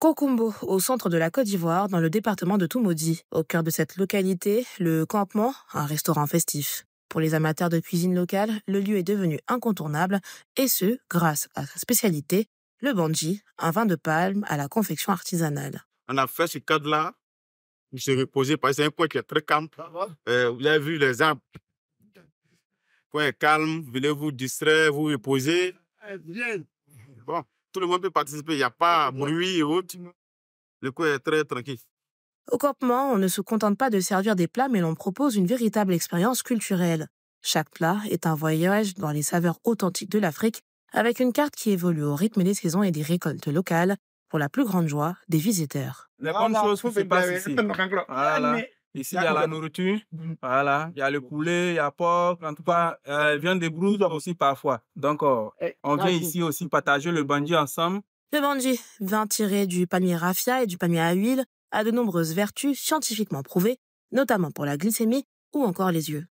Kokumbo, au centre de la Côte d'Ivoire, dans le département de Toumoudi. Au cœur de cette localité, le campement, un restaurant festif. Pour les amateurs de cuisine locale, le lieu est devenu incontournable, et ce, grâce à sa spécialité, le banji, un vin de palme à la confection artisanale. On a fait ce cadre-là, je s'est reposé, parce que c'est un point qui est très calme. Ah euh, vous avez vu les arbres. Point calme, venez vous distraire, vous reposer. Eh, bon, tout le monde peut participer. Il n'y a pas bruit et Le coup est très tranquille. Au campement, on ne se contente pas de servir des plats, mais l'on propose une véritable expérience culturelle. Chaque plat est un voyage dans les saveurs authentiques de l'Afrique, avec une carte qui évolue au rythme des saisons et des récoltes locales, pour la plus grande joie des visiteurs. Ici, il y a la nourriture, mm. voilà, il y a le poulet, il y a porc, en tout cas, euh, viande des brousse aussi parfois. Donc, oh, euh, on vient ici aussi partager le bandit ensemble. Le bandit, vin tiré du palmier raffia et du palmier à huile, a de nombreuses vertus scientifiquement prouvées, notamment pour la glycémie ou encore les yeux.